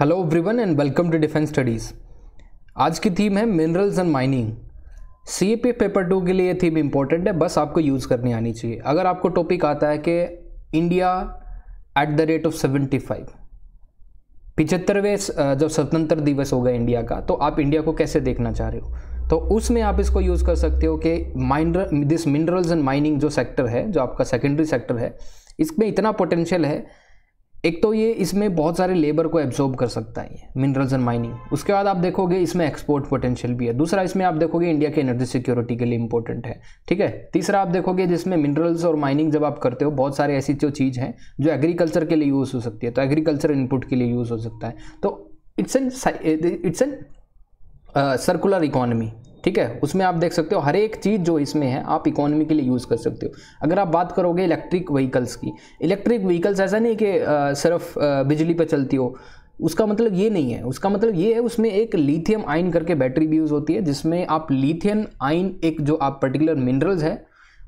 hello everyone and welcome to defence studies आज की theme है minerals and mining C A P paper two के लिए ये थीम इम्पोर्टेंट है बस आपको यूज़ करनी आनी चाहिए अगर आपको टॉपिक आता है कि India at the rate of seventy five पिचहत्तरवें जब स्वतंत्र दिवस होगा इंडिया का तो आप इंडिया को कैसे देखना चाह रहे हो तो उसमें आप इसको यूज़ कर सकते हो कि minor this minerals and mining जो सेक्टर है जो आपका सेकेंडरी सेक्टर है इसमें इतना पोटेंशियल है एक तो ये इसमें बहुत सारे लेबर को एब्जॉर्ब कर सकता है मिनरल्स एंड माइनिंग उसके बाद आप देखोगे इसमें एक्सपोर्ट पोटेंशियल भी है दूसरा इसमें आप देखोगे इंडिया की एनर्जी सिक्योरिटी के लिए इंपॉर्टेंट है ठीक है तीसरा आप देखोगे जिसमें मिनरल्स और माइनिंग जब आप करते हो बहुत सारे ऐसी जो चीज़ हैं जो एग्रीकल्चर के लिए यूज़ हो सकती है तो एग्रीकल्चर इनपुट के लिए यूज़ हो सकता है तो it's an it's an circular economy ठीक है उसमें आप देख सकते हो हर एक चीज़ जो इसमें है आप इकोनॉमी के लिए यूज़ कर सकते हो अगर आप बात करोगे इलेक्ट्रिक व्हीकल्स की इलेक्ट्रिक व्हीकल्स ऐसा नहीं कि सिर्फ बिजली पर चलती हो उसका मतलब ये नहीं है उसका मतलब ये है उसमें एक लिथियम आयन करके बैटरी भी यूज़ होती है जिसमें आप लिथियम आयन एक जो आप पर्टिकुलर मिनरल्स है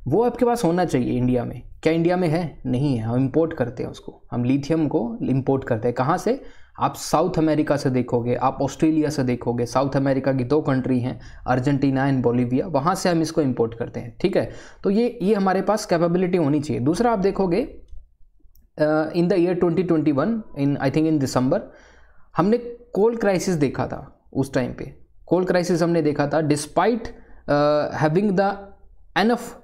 वो आपके पास होना चाहिए इंडिया में क्या इंडिया में है नहीं है हम इम्पोर्ट करते हैं उसको हम लिथियम को इम्पोर्ट करते हैं कहाँ से आप साउथ अमेरिका से देखोगे आप ऑस्ट्रेलिया से देखोगे साउथ अमेरिका की दो कंट्री हैं अर्जेंटीना एंड बोलीविया वहाँ से हम इसको इम्पोर्ट करते हैं ठीक है तो ये ये हमारे पास कैपेबिलिटी होनी चाहिए दूसरा आप देखोगे in the year 2021 in I think in December हमने कोल क्राइसिस देखा था उस टाइम पे कोल क्राइसिस हमने देखा था despite having the enough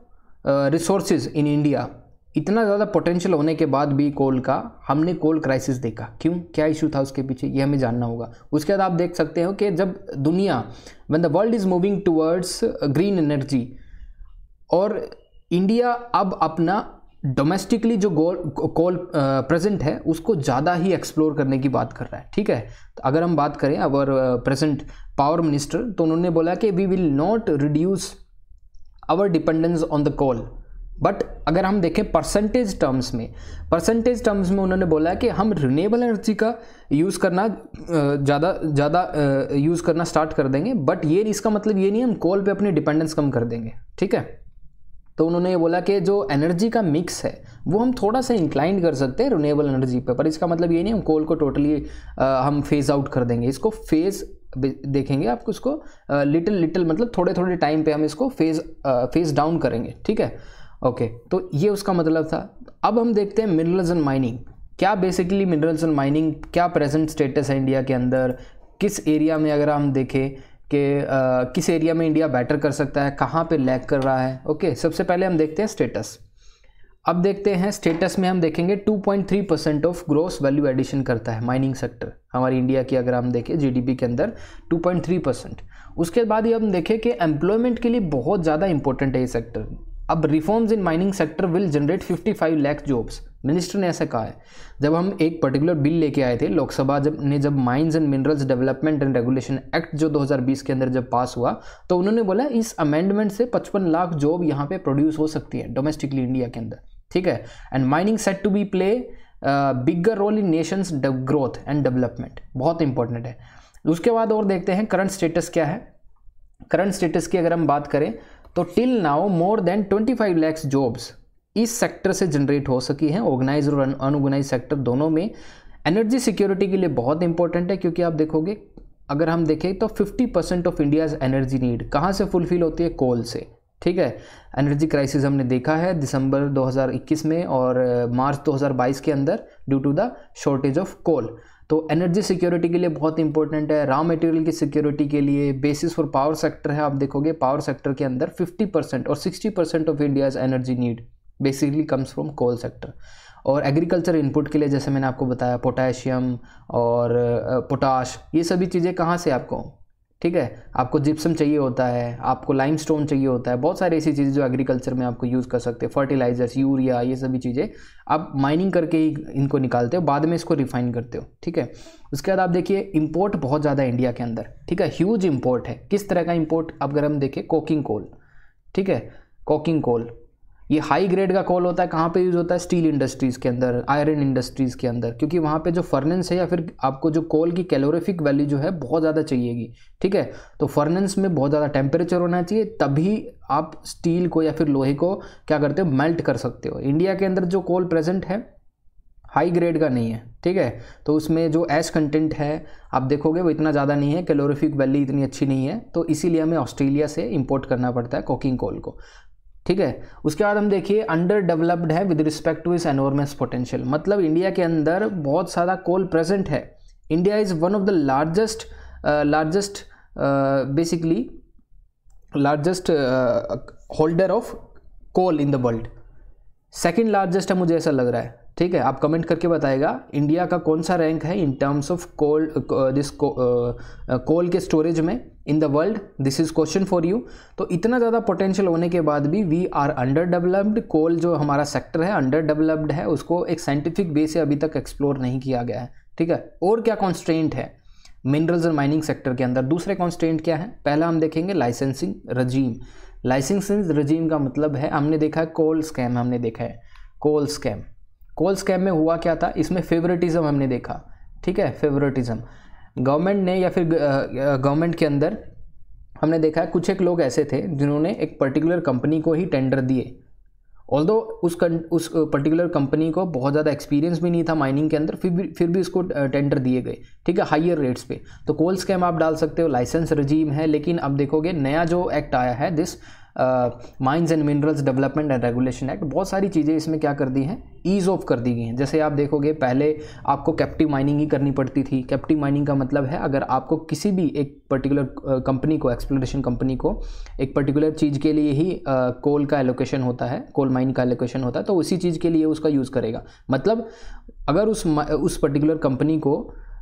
resources in India इतना ज़्यादा पोटेंशियल होने के बाद भी कोल का हमने कोल क्राइसिस देखा क्यों क्या इशू था उसके पीछे ये हमें जानना होगा उसके बाद आप देख सकते हो कि जब दुनिया one the world is moving towards green energy और इंडिया अब अपना डोमेस्टिकली जो गोल कोल प्रेजेंट है उसको ज़्यादा ही एक्सप्लोर करने की बात कर रहा है ठीक है तो अगर हम बात करें अवर प्रेजेंट पावर मिनिस्टर तो उन्होंने बोला कि we will not reduce our dependence on the coal but अगर हम देखें परसेंटेज टर्म्स में परसेंटेज टर्म्स में उन्होंने बोला है कि हम रिन्यूएबल एनर्जी का यूज़ करना ज़्यादा ज़्यादा यूज़ करना स्टार्ट कर देंगे बट ये इसका मतलब ये नहीं हम कोल पे अपनी डिपेंडेंस कम कर देंगे ठीक है तो उन्होंने ये बोला कि जो एनर्जी का मिक्स है वो हम थोड़ा सा इंक्लाइन कर सकते हैं रिनेबल एनर्जी पर पर इसका मतलब ये नहीं हम कोल को टोटली हम फेज़ आउट कर देंगे इसको फेज़ देखेंगे आप उसको लिटिल लिटिल मतलब थोड़े थोड़े टाइम पे हम इसको फेज़ फेज़ डाउन करेंगे ठीक है ओके तो ये उसका मतलब था अब हम देखते हैं मिनरल्स एंड माइनिंग क्या बेसिकली मिनरल्स एंड माइनिंग क्या प्रेजेंट स्टेटस है इंडिया के अंदर किस एरिया में अगर हम देखें कि किस एरिया में इंडिया बेटर कर सकता है कहाँ पे लैक कर रहा है ओके सबसे पहले हम देखते हैं स्टेटस अब देखते हैं स्टेटस में हम देखेंगे 2.3 percent of gross value addition करता है माइनिंग सेक्टर हमारी इंडिया की अगर हम देखें जीडीपी के अंदर 2.3 परसेंट उसके बाद ये हम देखें कि एम्प्लॉयमेंट के लिए बहुत ज़्यादा इंपॉर्टेंट है ये सेक्टर अब reforms in mining sector will generate 55 lakh jobs minister ने ऐसा कहा है जब हम एक पर्टिकुलर बिल लेके आए थे लोकसभा जब ने जब mines and minerals development and regulation act जो 2020 के अंदर जब पास हुआ तो उन्होंने बोला इस अमेंडमेंट से 55 लाख जॉब यहाँ पे प्रोड्यूस हो सकती है डोमेस्टिकली इंडिया के अंदर ठीक है and mining set to be play bigger role in nation's growth and development बहुत इंपॉर्टेंट है उसके बाद और देखते हैं करंट स्टेटस क्या है करंट स्टेटस की अगर हम बात करें तो till now more than 25 lakhs jobs इस सेक्टर से जनरेट हो सकी हैं ऑर्गेनाइज और अनऑर्गेनाइज सेक्टर दोनों में एनर्जी सिक्योरिटी के लिए बहुत इंपॉर्टेंट है क्योंकि आप देखोगे अगर हम देखें तो 50 percent of India's energy need कहाँ से फुलफिल होती है कोल से ठीक है एनर्जी क्राइसिस हमने देखा है दिसंबर 2021 में और मार्च 2022 के अंदर due to the shortage of coal तो एनर्जी सिक्योरिटी के लिए बहुत इंपॉर्टेंट है रॉ मटेरियल की सिक्योरिटी के लिए बेसिस फॉर पावर सेक्टर है आप देखोगे पावर सेक्टर के अंदर 50 परसेंट और 60 percent of India's energy need basically comes from coal sector और एग्रीकल्चर इनपुट के लिए जैसे मैंने आपको बताया पोटेशियम और पोटाश ये सभी चीज़ें कहाँ से आपको ठीक है आपको जिप्सम चाहिए होता है आपको लाइम स्टोन चाहिए होता है बहुत सारी ऐसी चीज़ें जो एग्रीकल्चर में आपको यूज़ कर सकते हैं फर्टिलाइजर्स यूरिया ये सभी चीज़ें आप माइनिंग करके ही इनको निकालते हो बाद में इसको रिफाइन करते हो ठीक है उसके बाद आप देखिए इम्पोर्ट बहुत ज़्यादा इंडिया के अंदर ठीक है ह्यूज इम्पोर्ट है किस तरह का इम्पोर्ट अगर हम देखें कोकिंग कोल ठीक है कोकिंग कोल ये हाई ग्रेड का कोल होता है कहाँ पे यूज़ होता है स्टील इंडस्ट्रीज़ के अंदर आयरन इंडस्ट्रीज़ के अंदर क्योंकि वहाँ पे जो फर्नेंस है या फिर आपको जो कोल की कैलोरीफिक वैल्यू जो है बहुत ज़्यादा चाहिएगी ठीक है तो फर्नेंस में बहुत ज़्यादा टेम्परेचर होना चाहिए तभी आप स्टील को या फिर लोहे को क्या करते हो मेल्ट कर सकते हो इंडिया के अंदर जो कोल प्रेजेंट है हाई ग्रेड का नहीं है ठीक है तो उसमें जो एस कंटेंट है आप देखोगे वो इतना ज़्यादा नहीं है कैलोरीफिक वैल्यू इतनी अच्छी नहीं है तो इसीलिए हमें ऑस्ट्रेलिया से इंपोर्ट करना पड़ता है कोकिंग कोल को ठीक है उसके बाद हम देखिए अंडर डेवलप्ड है विद रिस्पेक्ट टू इस एनॉर्मस पोटेंशियल मतलब इंडिया के अंदर बहुत सारा कोल प्रेजेंट है India is one of the largest largest basically largest holder of coal in the world second largest है मुझे ऐसा लग रहा है ठीक है आप कमेंट करके बताएगा इंडिया का कौन सा रैंक है in terms of coal this coal के स्टोरेज में in the world this is question for you तो इतना ज़्यादा पोटेंशियल होने के बाद भी we are under developed coal जो हमारा सेक्टर है अंडर डेवलप्ड है उसको एक साइंटिफिक बेस से अभी तक एक्सप्लोर नहीं किया गया है ठीक है और क्या कॉन्स्टेंट है मिनरल्स और माइनिंग सेक्टर के अंदर दूसरे कॉन्स्टेंट क्या है पहला हम देखेंगे लाइसेंसिंग रजीम लाइसेंसिंग रजीम का मतलब है हमने देखा है कोल स्कैम हमने देखा है कोल स्कैम कोल स्कैम में हुआ क्या था इसमें फेवरेटिज्म हमने देखा ठीक है फेवरेटिज्म गवर्नमेंट ने या फिर गवर्नमेंट के अंदर हमने देखा है कुछ एक लोग ऐसे थे जिन्होंने एक पर्टिकुलर कंपनी को ही टेंडर दिए ऑल दो उस कं, उस पर्टिकुलर कंपनी को बहुत ज़्यादा एक्सपीरियंस भी नहीं था माइनिंग के अंदर फिर भी फिर भी उसको टेंडर दिए गए ठीक है हाइयर रेट्स पे तो कोल स्कैम आप डाल सकते हो लाइसेंस रजीम है लेकिन अब देखोगे नया जो एक्ट आया है this mines and minerals development and regulation act बहुत सारी चीज़ें इसमें क्या कर दी हैं ईज़ ऑफ कर दी गई हैं जैसे आप देखोगे पहले आपको कैप्टिव माइनिंग ही करनी पड़ती थी कैप्टिव माइनिंग का मतलब है अगर आपको किसी भी एक पर्टिकुलर कंपनी को एक्सप्लोरेशन कंपनी को एक पर्टिकुलर चीज़ के लिए ही कोल का एलोकेशन होता है कोल माइन का एलोकेशन होता है तो उसी चीज़ के लिए उसका यूज़ करेगा मतलब अगर उस उस पर्टिकुलर कंपनी को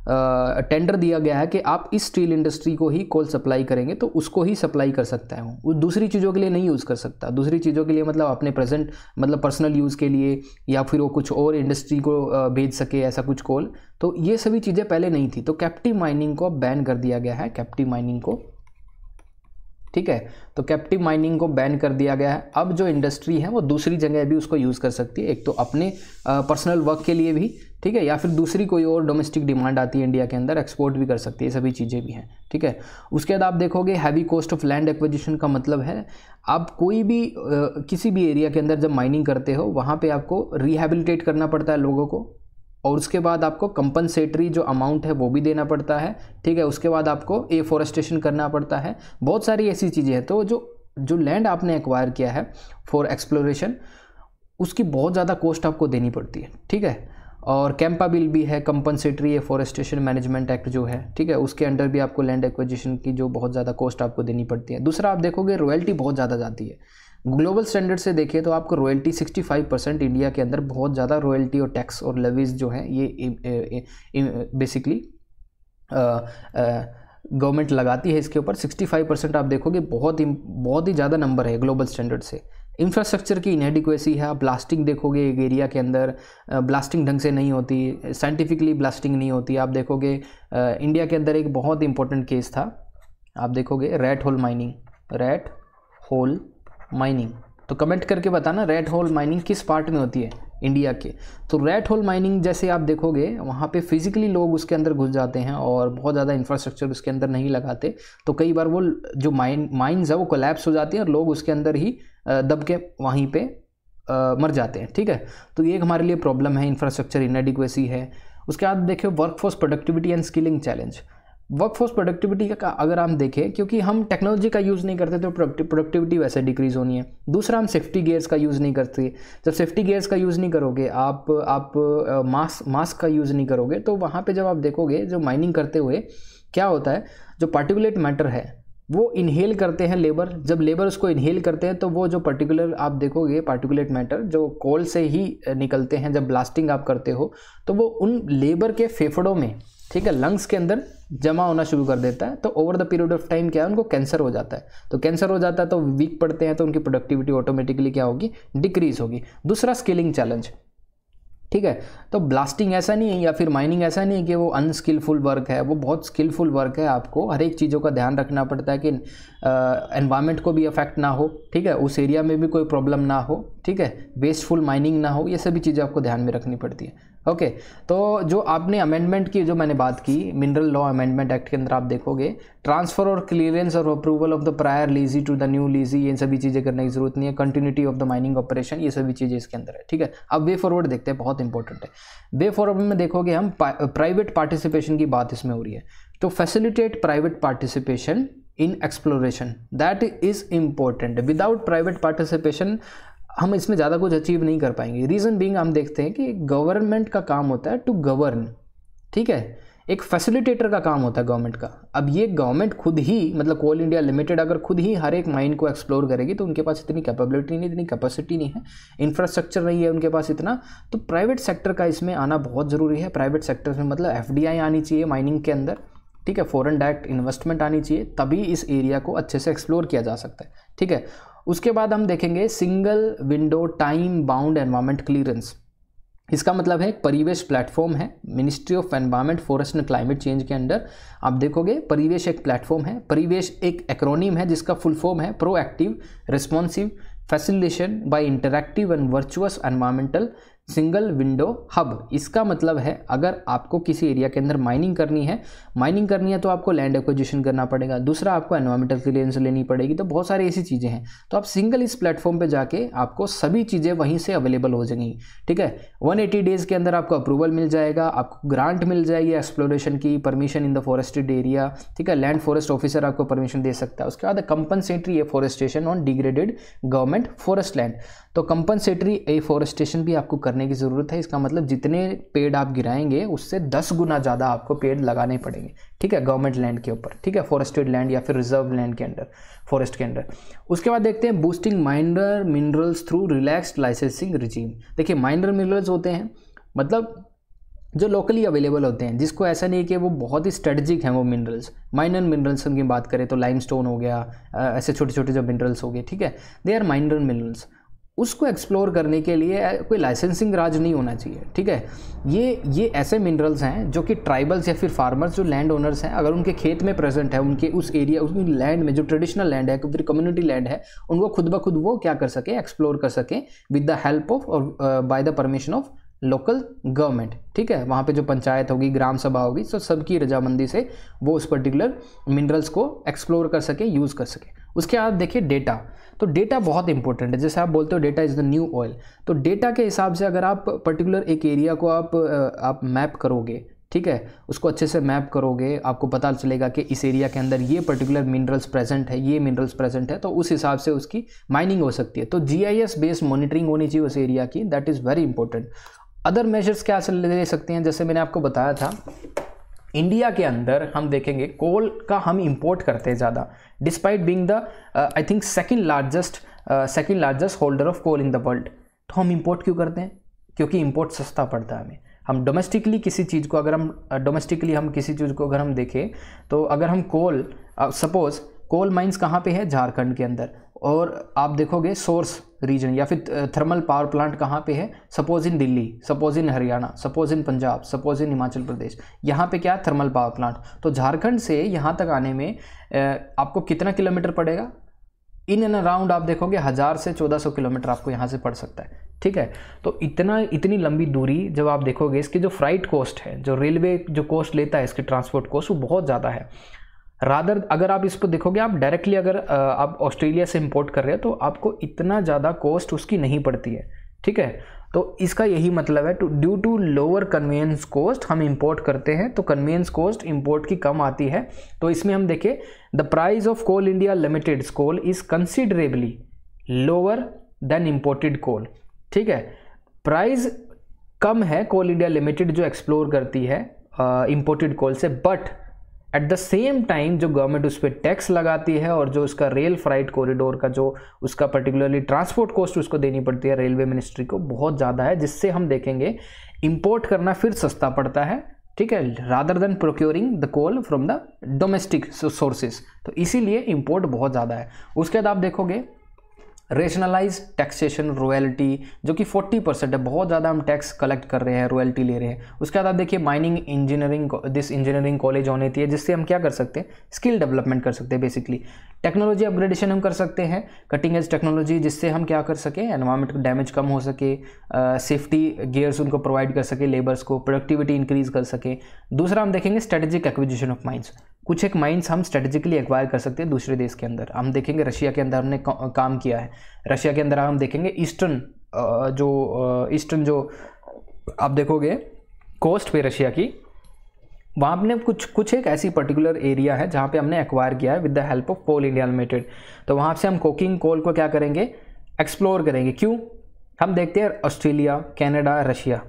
टेंडर दिया गया है कि आप इस स्टील इंडस्ट्री को ही कोल सप्लाई करेंगे तो उसको ही सप्लाई कर सकता है वो दूसरी चीज़ों के लिए नहीं यूज़ कर सकता दूसरी चीज़ों के लिए मतलब अपने प्रेजेंट मतलब पर्सनल यूज़ के लिए या फिर वो कुछ और इंडस्ट्री को भेज सके ऐसा कुछ कोल तो ये सभी चीज़ें पहले नहीं थी तो कैप्टिव माइनिंग को बैन कर दिया गया है कैप्टिव माइनिंग को ठीक है तो कैप्टिव माइनिंग को बैन कर दिया गया है अब जो इंडस्ट्री है वो दूसरी जगह भी उसको यूज़ कर सकती है एक तो अपने पर्सनल वर्क के लिए भी ठीक है या फिर दूसरी कोई और डोमेस्टिक डिमांड आती है इंडिया के अंदर एक्सपोर्ट भी कर सकती है सभी चीज़ें भी हैं ठीक है उसके बाद आप देखोगे heavy cost of land acquisition का मतलब है आप कोई भी किसी भी एरिया के अंदर जब माइनिंग करते हो वहाँ पर आपको रिहेबिलिटेट करना पड़ता है लोगों को और उसके बाद आपको कंपनसेटरी जो अमाउंट है वो भी देना पड़ता है ठीक है उसके बाद आपको एफॉरेस्टेशन करना पड़ता है बहुत सारी ऐसी चीज़ें हैं तो जो जो लैंड आपने एक्वायर किया है फॉर एक्सप्लोरेशन उसकी बहुत ज़्यादा कॉस्ट आपको देनी पड़ती है ठीक है और कैंपा बिल भी है कंपनसेटरी फॉरेस्टेशन मैनेजमेंट एक्ट जो है ठीक है उसके अंडर भी आपको लैंड एक्विजिशन की जो बहुत ज़्यादा कॉस्ट आपको देनी पड़ती है दूसरा आप देखोगे रॉयल्टी बहुत ज़्यादा जाती है ग्लोबल स्टैंडर्ड से देखिए तो आपको रॉयल्टी 65 परसेंट इंडिया के अंदर बहुत ज़्यादा रॉयल्टी और टैक्स और लेवीज़ जो हैं ये बेसिकली गवर्नमेंट लगाती है इसके ऊपर 65 परसेंट आप देखोगे बहुत ही बहुत ही ज़्यादा नंबर है ग्लोबल स्टैंडर्ड से इंफ्रास्ट्रक्चर की इनएडिक्वेसी है आप ब्लास्टिंग देखोगे एक एरिया के अंदर ब्लास्टिंग ढंग से नहीं होती साइंटिफिकली ब्लास्टिंग नहीं होती आप देखोगे इंडिया के अंदर एक बहुत इंपॉर्टेंट केस था आप देखोगे rat hole mining rat hole mining तो कमेंट करके बताना रेड होल माइनिंग किस पार्ट में होती है इंडिया के तो रेड होल माइनिंग जैसे आप देखोगे वहाँ पे फिज़िकली लोग उसके अंदर घुस जाते हैं और बहुत ज़्यादा इंफ्रास्ट्रक्चर उसके अंदर नहीं लगाते तो कई बार वो जो माइन माइन्स है वो कोलैप्स हो जाती हैं और लोग उसके अंदर ही दब के वहीं पर मर जाते हैं ठीक है तो ये एक हमारे लिए प्रॉब्लम है इंफ्रास्ट्रक्चर इनएडिक्वेसी है उसके बाद देखिए workforce productivity and skilling challenge workforce productivity का अगर हम देखें क्योंकि हम टेक्नोलॉजी का यूज़ नहीं करते तो प्रोडक्टिविटी वैसे डिक्रीज़ होनी है दूसरा हम सेफ्टी गेयर्स का यूज़ नहीं करते जब सेफ्टी गेयर्स का यूज़ नहीं करोगे आप आप मास्क मास्क का यूज़ नहीं करोगे तो वहाँ पे जब आप देखोगे जो माइनिंग करते हुए क्या होता है जो पार्टिकुलेट मैटर है वो इन्हेल करते हैं लेबर जब लेबर उसको इन्हेल करते हैं तो वो जो पर्टिकुलर आप देखोगे पार्टिकुलेट मैटर जो कोल से ही निकलते हैं जब ब्लास्टिंग आप करते हो तो वो उन लेबर के फेफड़ों में ठीक है लंग्स के अंदर जमा होना शुरू कर देता है तो over the period of time क्या है उनको कैंसर हो जाता है तो कैंसर हो जाता है तो वीक पड़ते हैं तो उनकी प्रोडक्टिविटी ऑटोमेटिकली क्या होगी डिक्रीज होगी दूसरा स्किलिंग चैलेंज ठीक है तो ब्लास्टिंग ऐसा नहीं है या फिर माइनिंग ऐसा नहीं है कि वो अनस्किलफुल वर्क है वो बहुत स्किलफुल वर्क है आपको हर एक चीज़ों का ध्यान रखना पड़ता है कि एनवायरमेंट को भी अफेक्ट ना हो ठीक है उस एरिया में भी कोई प्रॉब्लम ना हो ठीक है वेस्टफुल माइनिंग ना हो ये सभी चीज़ें आपको ध्यान में रखनी पड़ती है ओके तो जो आपने अमेंडमेंट की जो मैंने बात की मिनरल लॉ अमेंडमेंट एक्ट के अंदर आप देखोगे ट्रांसफ़र और क्लियरेंस और approval of the prior lessee to the new lessee ये सभी चीज़ें करने की जरूरत नहीं है continuity of the mining operation ये सभी चीज़ें इसके अंदर है ठीक है अब वे फॉरवर्ड देखते हैं बहुत इंपॉर्टेंट है वे फॉरवर्ड में देखोगे हम प्राइवेट पार्टिसिपेशन की बात इसमें हो रही है तो facilitate private participation in exploration that is important without private participation हम इसमें ज़्यादा कुछ अचीव नहीं कर पाएंगे रीज़न बींग हम देखते हैं कि गवर्नमेंट का काम होता है टू गवर्न ठीक है एक फैसिलिटेटर का काम होता है गवर्नमेंट का अब ये गवर्नमेंट खुद ही मतलब कोल इंडिया लिमिटेड अगर खुद ही हर एक माइन को एक्सप्लोर करेगी तो उनके पास इतनी कैपेबिलिटी नहीं इतनी कैपेसिटी नहीं है इंफ्रास्ट्रक्चर नहीं है उनके पास इतना तो प्राइवेट सेक्टर का इसमें आना बहुत ज़रूरी है प्राइवेट सेक्टर में मतलब एफ आनी चाहिए माइनिंग के अंदर ठीक है फॉरन डायरेक्ट इन्वेस्टमेंट आनी चाहिए तभी इस एरिया को अच्छे से एक्सप्लोर किया जा सकता है ठीक है उसके बाद हम देखेंगे single window time bound environment clearance इसका मतलब है परिवेश प्लेटफॉर्म है ministry of environment forest and climate change के अंडर आप देखोगे परिवेश एक प्लेटफॉर्म है परिवेश एक एक्रोनिम है जिसका फुल फॉर्म है proactive responsive facilitation by interactive and virtuous environmental single window hub इसका मतलब है अगर आपको किसी एरिया के अंदर माइनिंग करनी है माइनिंग करनी है तो आपको लैंड एक्विजिशन करना पड़ेगा दूसरा आपको एनवायरमेंटल क्लियरेंस लेनी पड़ेगी तो बहुत सारी ऐसी चीज़ें हैं तो आप सिंगल इस प्लेटफॉर्म पर जाके आपको सभी चीज़ें वहीं से अवेलेबल हो जाएंगी ठीक है वन डेज़ के अंदर आपको अप्रूवल मिल जाएगा आपको ग्रांट मिल जाएगी एक्सप्लोरेशन की permission in the forested area ठीक है लैंड फॉरेस्ट ऑफिसर आपको परमिशन दे सकता है उसके बाद compensatory afforestation on degraded government forest land तो कंपनसेटरी एफॉरेस्टेशन भी आपको करना करने की ज़रूरत है इसका मतलब जितने पेड़ आप गिराएंगे उससे दस गुना ज़्यादा आपको पेड़ लगाने पड़ेंगे ठीक है गवर्नमेंट लैंड के ऊपर ठीक है फॉरेस्टेड लैंड या फिर रिजर्व लैंड के अंडर फॉरेस्ट के अंडर उसके बाद देखते हैं boosting minor minerals through relaxed licensing regime देखिए माइनर मिनरल्स होते हैं मतलब जो लोकली अवेलेबल होते हैं जिसको ऐसा नहीं कि वो बहुत ही स्ट्रेटजिक हैं वो मिनरल्स माइनर मिनरल्स की बात करें तो लाइमस्टोन हो गया ऐसे छोटे छोटे जो मिनरल्स हो गए ठीक है दे आर माइनर मिनरल्स उसको एक्सप्लोर करने के लिए कोई लाइसेंसिंग राज नहीं होना चाहिए ठीक है ये ये ऐसे मिनरल्स हैं जो कि ट्राइबल्स या फिर फार्मर्स जो लैंड ओनर्स हैं अगर उनके खेत में प्रेजेंट है उनके उस एरिया उस लैंड में जो ट्रेडिशनल लैंड है फिर कम्युनिटी लैंड है उनको खुद ब खुद वो क्या कर सकें एक्सप्लोर कर सकें विद द हेल्प ऑफ और by the permission of local government ठीक है वहाँ पे जो पंचायत होगी ग्राम सभा होगी तो सबकी रजामंदी से वो उस पर्टिकुलर मिनरल्स को एक्सप्लोर कर सके यूज़ कर सके उसके बाद देखिए डेटा तो डेटा बहुत इंपॉर्टेंट है जैसे आप बोलते हो data is the new oil तो डेटा के हिसाब से अगर आप पर्टिकुलर एक एरिया को आप आप मैप करोगे ठीक है उसको अच्छे से मैप करोगे आपको पता चलेगा कि इस एरिया के अंदर ये पर्टिकुलर मिनरल्स प्रेजेंट है ये मिनरल्स प्रेजेंट है तो उस हिसाब से उसकी माइनिंग हो सकती है तो एस बेस्ड मॉनिटरिंग होनी चाहिए उस एरिया की that is very important other measures क्या ले सकते हैं जैसे मैंने आपको बताया था इंडिया के अंदर हम देखेंगे कोल का हम इंपोर्ट करते हैं ज़्यादा despite being the I think second largest second largest holder of coal in the world तो हम इम्पोर्ट क्यों करते हैं क्योंकि इम्पोर्ट सस्ता पड़ता है हमें हम डोमेस्टिकली किसी चीज़ को अगर हम डोमेस्टिकली uh, हम किसी चीज़ को अगर हम देखें तो अगर हम कोल सपोज़ कोल माइंस कहाँ पे है झारखंड के अंदर और आप देखोगे सोर्स रीजन या फिर थर्मल पावर प्लांट कहाँ पे है suppose in Delhi suppose in Haryana suppose in Punjab suppose in Himachal Pradesh यहाँ पे क्या थर्मल पावर प्लांट तो झारखंड से यहाँ तक आने में आपको कितना किलोमीटर पड़ेगा इन एंड अराउंड आप देखोगे हज़ार से चौदह सौ किलोमीटर आपको यहाँ से पड़ सकता है ठीक है तो इतना इतनी लंबी दूरी जब आप देखोगे इसकी जो फ्राइट कॉस्ट है जो रेलवे जो कॉस्ट लेता है इसके ट्रांसपोर्ट कॉस्ट वो बहुत ज़्यादा है रादर अगर आप इसको देखोगे आप डायरेक्टली अगर आप ऑस्ट्रेलिया से इम्पोर्ट कर रहे हो तो आपको इतना ज़्यादा कॉस्ट उसकी नहीं पड़ती है ठीक है तो इसका यही मतलब है to due to lower convenience cost हम इम्पोर्ट करते हैं तो कन्वीनियंस कॉस्ट इम्पोर्ट की कम आती है तो इसमें हम देखें the price of Coal India Limited coal is considerably lower than imported coal ठीक है प्राइस कम है कोल इंडिया लिमिटेड जो एक्सप्लोर करती है इम्पोर्टेड uh, कोल से but at the same time जो गवर्नमेंट उस पर टैक्स लगाती है और जो उसका रेल फ्राइट कॉरिडोर का जो उसका पर्टिकुलरली ट्रांसपोर्ट कॉस्ट उसको देनी पड़ती है रेलवे मिनिस्ट्री को बहुत ज़्यादा है जिससे हम देखेंगे इम्पोर्ट करना फिर सस्ता पड़ता है ठीक है rather than procuring the coal from the domestic sources तो इसीलिए इम्पोर्ट बहुत ज़्यादा है उसके बाद आप देखोगे रेशनलाइज टैक्सेशन रॉयल्टी जो कि 40 परसेंट है बहुत ज़्यादा हम टैक्स कलेक्ट कर रहे हैं रॉयल्टी ले रहे हैं उसके बाद आप देखिए mining engineering this engineering college होने थी जिससे हम क्या कर सकते हैं स्किल डेवलपमेंट कर सकते हैं बेसिकली टेक्नोलॉजी अपग्रेडेशन हम कर सकते हैं कटिंग एज टेक्नोलॉजी जिससे हम क्या कर सकें एनवायरमेंट डैमेज कम हो सके सेफ्टी गेयर्स उनको प्रोवाइड कर सके लेबर्स को प्रोडक्टिविटी इंक्रीज़ कर सके दूसरा हम देखेंगे स्ट्रेटेजिक एक्विजिशन ऑफ माइंड्स कुछ एक माइंस हम स्ट्रेटेजिकली एक्वायर कर सकते हैं दूसरे देश के अंदर हम देखेंगे रशिया के अंदर हमने काम किया है रशिया के अंदर हम देखेंगे ईस्टर्न जो ईस्टर्न जो आप देखोगे कोस्ट पे रशिया की वहाँ हमने कुछ कुछ एक ऐसी पर्टिकुलर एरिया है जहाँ पे हमने एक्वायर किया है with the help of Coal India Limited तो वहाँ से हम कोकिंग कोल को क्या करेंगे एक्सप्लोर करेंगे क्यों हम देखते हैं ऑस्ट्रेलिया कैनेडा रशिया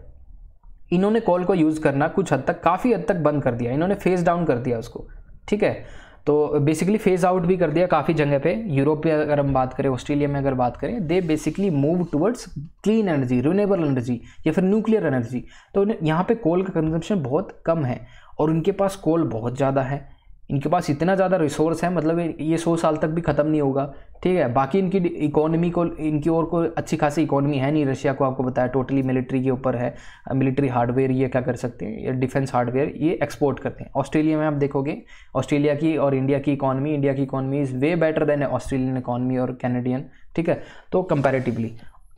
इन्होंने कोल को यूज़ करना कुछ हद तक काफ़ी हद तक बंद कर दिया इन्होंने फेस डाउन कर दिया उसको ठीक है तो बेसिकली फेज़ आउट भी कर दिया काफ़ी जगह पे यूरोप में अगर हम बात करें ऑस्ट्रेलिया में अगर बात करें they basically move towards clean energy renewable energy या फिर न्यूक्लियर एनर्जी तो यहाँ पे कोल का कंजम्पशन बहुत कम है और उनके पास कोल बहुत ज़्यादा है इनके पास इतना ज़्यादा रिसोर्स है मतलब ये सौ साल तक भी ख़त्म नहीं होगा ठीक है बाकी इनकी इकोनॉमी को इनकी और कोई अच्छी खासी इकोनॉमी है नहीं रशिया को आपको बताया टोटली मिलिट्री के ऊपर है मिलिट्री हार्डवेयर ये क्या कर सकते हैं या डिफेंस हार्डवेयर ये एक्सपोर्ट करते हैं ऑस्ट्रेलिया में आप देखोगे ऑस्ट्रेलिया की और इंडिया की इकोनॉमी इंडिया की economy is way better than Australian economy और कैनेडियन ठीक है तो कंपेरेटिवली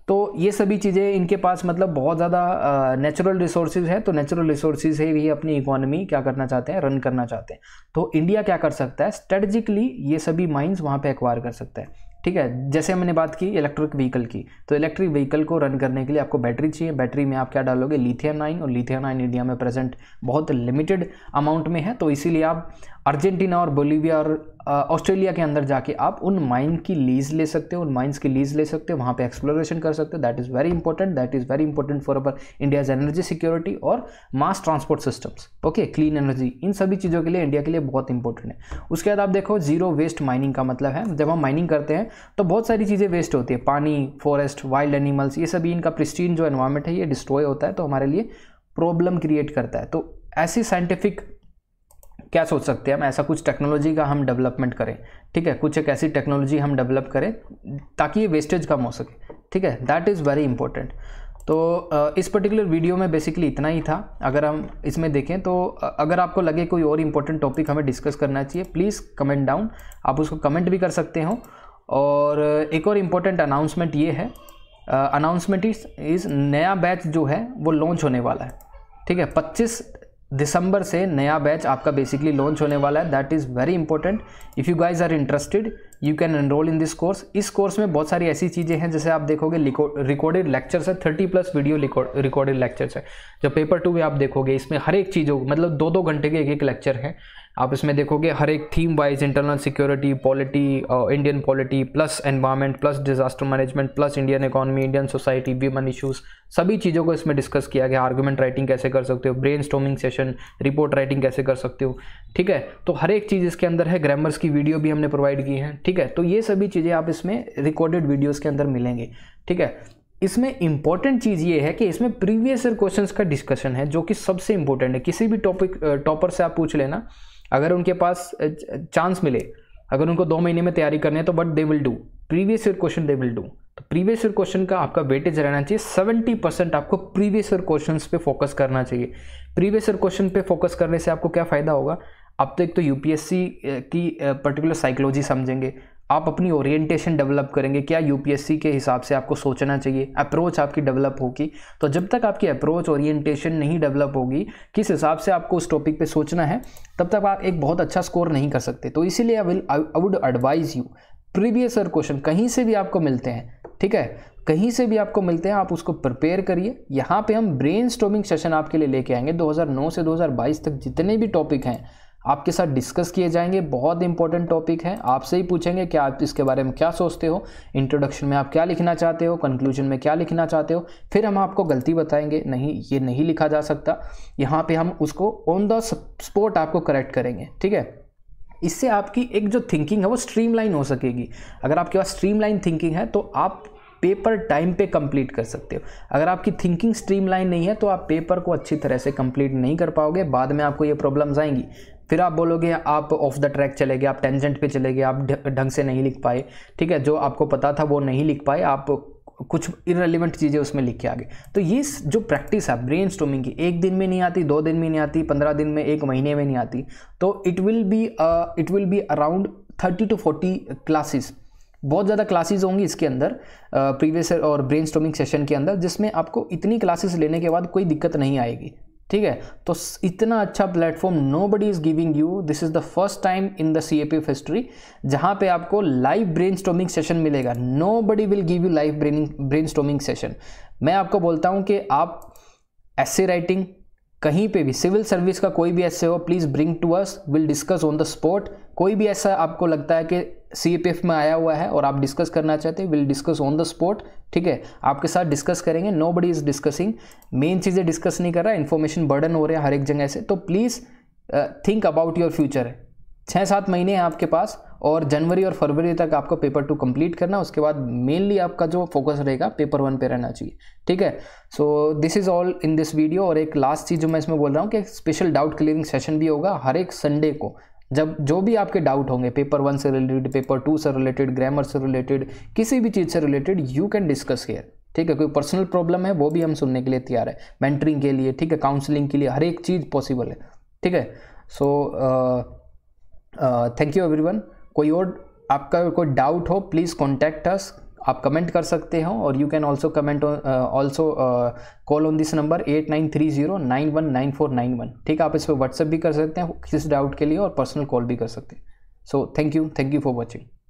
तो ये सभी चीज़ें इनके पास मतलब बहुत ज़्यादा नेचुरल रिसोर्सेज हैं तो नेचुरल रिसोर्सेज से भी अपनी इकोनॉमी क्या करना चाहते हैं रन करना चाहते हैं तो इंडिया क्या कर सकता है स्ट्रेटजिकली ये सभी माइंस वहाँ पे एक्वायर कर सकता है ठीक है जैसे हमने बात की इलेक्ट्रिक व्हीकल की तो इलेक्ट्रिक व्हीकल को रन करने के लिए आपको बैटरी चाहिए बैटरी में आप क्या डालोगे लिथियम आइन और लिथियम आइन इंडिया में प्रेजेंट बहुत लिमिटेड अमाउंट में है तो इसीलिए आप अर्जेंटीना और बोलीविया और ऑस्ट्रेलिया के अंदर जाके आप उन माइन की लीज ले सकते हो उन माइंस की लीज ले सकते हो वहाँ पे एक्सप्लोरेशन कर सकते हो that is very important that is very important for our India's energy security और mass transport systems okay clean energy इन सभी चीज़ों के लिए इंडिया के लिए बहुत इंपॉर्टेंट है उसके बाद आप देखो जीरो वेस्ट माइनिंग का मतलब है जब हम माइनिंग करते हैं तो बहुत सारी चीज़ें वेस्ट होती है पानी फॉरेस्ट वाइल्ड एनिमल्स ये सभी इनका प्रिस्टीन जो एनवायरमेंट है ये डिस्ट्रॉय होता है तो हमारे लिए प्रॉब्लम क्रिएट करता है तो ऐसी साइंटिफिक क्या सोच सकते हैं हम ऐसा कुछ टेक्नोलॉजी का हम डेवलपमेंट करें ठीक है कुछ एक ऐसी टेक्नोलॉजी हम डेवलप करें ताकि ये वेस्टेज कम हो सके ठीक है दैट इज़ वेरी इंपॉर्टेंट तो इस पर्टिकुलर वीडियो में बेसिकली इतना ही था अगर हम इसमें देखें तो अगर आपको लगे कोई और इम्पोर्टेंट टॉपिक हमें डिस्कस करना चाहिए प्लीज़ कमेंट डाउन आप उसको कमेंट भी कर सकते हो और एक और इम्पोर्टेंट अनाउंसमेंट ये है अनाउंसमेंट इज़ नया बैच जो है वो लॉन्च होने वाला है ठीक है 25 दिसंबर से नया बैच आपका बेसिकली लॉन्च होने वाला है that is very important if you guys are interested you can enrol in this course इस कोर्स में बहुत सारी ऐसी चीज़ें हैं जैसे आप देखोगे रिकॉर्डेड लेक्चर्स है thirty plus video recorded lectures है जो पेपर टू में आप देखोगे इसमें हर एक चीज़ होगी मतलब दो दो घंटे के एक एक लेक्चर हैं आप इसमें देखोगे हर एक theme wise internal security polity Indian polity plus environment plus disaster management plus Indian economy Indian society women issues सभी चीज़ों को इसमें डिस्कस किया गया आर्गूमेंट राइटिंग कैसे कर सकते हो brainstorming session report writing कैसे कर सकते हो ठीक है तो हर एक चीज़ इसके अंदर है ग्रामर्स की वीडियो भी हमने प्रोवाइड की है ठीक है तो ये सभी चीज़ें आप इसमें रिकॉर्डेड वीडियोज़ के अंदर मिलेंगे ठीक है इसमें इंपॉर्टेंट चीज़ ये है कि इसमें प्रीवियस ईयर क्वेश्चंस का डिस्कशन है जो कि सबसे इंपॉर्टेंट है किसी भी टॉपिक टॉपर uh, से आप पूछ लेना अगर उनके पास चांस मिले अगर उनको दो महीने में तैयारी करनी है तो but they will do previous year question they will do तो प्रीवियस ईयर क्वेश्चन का आपका वेटेज रहना चाहिए सेवेंटी परसेंट आपको प्रीवियस ईयर क्वेश्चन पे फोकस करना चाहिए प्रीवियस ईयर क्वेश्चन पे फोकस करने से आपको क्या फ़ायदा होगा आप तो एक तो यूपीएससी की पर्टिकुलर साइकोलॉजी समझेंगे आप अपनी ओरिएंटेशन डेवलप करेंगे क्या यूपीएससी के हिसाब से आपको सोचना चाहिए अप्रोच आपकी डेवलप होगी तो जब तक आपकी अप्रोच ओरिएंटेशन नहीं डेवलप होगी किस हिसाब से आपको उस टॉपिक पे सोचना है तब तक आप एक बहुत अच्छा स्कोर नहीं कर सकते तो इसीलिए I will I would advise you previous year question कहीं से भी आपको मिलते हैं ठीक है कहीं से भी आपको मिलते हैं आप उसको प्रिपेयर करिए यहाँ पे हम ब्रेन सेशन आपके लिए लेके आएंगे 2009 से 2022 तक जितने भी टॉपिक हैं आपके साथ डिस्कस किए जाएंगे बहुत इंपॉर्टेंट टॉपिक है आपसे ही पूछेंगे कि आप इसके बारे में क्या सोचते हो इंट्रोडक्शन में आप क्या लिखना चाहते हो कंक्लूजन में क्या लिखना चाहते हो फिर हम आपको गलती बताएंगे नहीं ये नहीं लिखा जा सकता यहाँ पे हम उसको ऑन द स्पॉट आपको करेक्ट करेंगे ठीक है इससे आपकी एक जो थिंकिंग है वो स्ट्रीमलाइन हो सकेगी अगर आपके पास स्ट्रीमलाइन थिंकिंग है तो आप पेपर टाइम पे कंप्लीट कर सकते हो अगर आपकी थिंकिंग स्ट्रीमलाइन नहीं है तो आप पेपर को अच्छी तरह से कंप्लीट नहीं कर पाओगे बाद में आपको ये प्रॉब्लम्स आएंगी फिर आप बोलोगे आप ऑफ द ट्रैक चले गए आप टेंजेंट पे चले गए आप ढंग से नहीं लिख पाए ठीक है जो आपको पता था वो नहीं लिख पाए आप कुछ इरेलीवेंट चीज़ें उसमें लिख के आगे तो ये जो प्रैक्टिस है ब्रेन स्टोमिंग की एक दिन में नहीं आती दो दिन में नहीं आती पंद्रह दिन में एक महीने में नहीं आती तो it will be it will be around thirty two forty classes बहुत ज़्यादा क्लासेस होंगी इसके अंदर प्रीवियस uh, और ब्रेन सेशन के अंदर जिसमें आपको इतनी क्लासेस लेने के बाद कोई दिक्कत नहीं आएगी ठीक है तो इतना अच्छा platform nobody is giving you this is the first time in the C A P F history जहाँ पे आपको लाइव ब्रेन स्टोमिंग सेशन मिलेगा nobody will give you live brainstorming session मैं आपको बोलता हूँ कि आप ऐसे राइटिंग कहीं पे भी सिविल सर्विस का कोई भी ऐसे हो please bring to us will discuss on the spot कोई भी ऐसा आपको लगता है कि सी में आया हुआ है और आप डिस्कस करना चाहते हैं will discuss on the spot ठीक है आपके साथ डिस्कस करेंगे nobody is discussing main चीज़ें डिस्कस नहीं कर रहा इन्फॉर्मेशन बर्डन हो रहे हैं हर एक जगह से तो please think about your future छः सात महीने हैं आपके पास और जनवरी और फरवरी तक आपको पेपर टू कंप्लीट करना उसके बाद मेनली आपका जो फोकस रहेगा पेपर वन पे रहना चाहिए ठीक है so this is all in this video और एक लास्ट चीज़ जो मैं इसमें बोल रहा हूँ कि स्पेशल डाउट क्लियरिंग सेशन भी होगा हर एक संडे को जब जो भी आपके डाउट होंगे पेपर वन से रिलेटेड पेपर टू से रिलेटेड ग्रामर से रिलेटेड किसी भी चीज़ से related you can discuss here ठीक है कोई पर्सनल प्रॉब्लम है वो भी हम सुनने के लिए तैयार है मेंटरिंग के लिए ठीक है काउंसलिंग के लिए हर एक चीज़ पॉसिबल है ठीक है सो थैंक यू एवरीवन कोई और आपका कोई डाउट हो प्लीज़ कॉन्टैक्ट अस आप कमेंट कर सकते हो और you can also comment also call on this number at nine three zero nine one nine four nine one ठीक आप इस पर व्हाट्सअप भी कर सकते हैं किसी डाउट के लिए और पर्सनल कॉल भी कर सकते हैं so thank you thank you for watching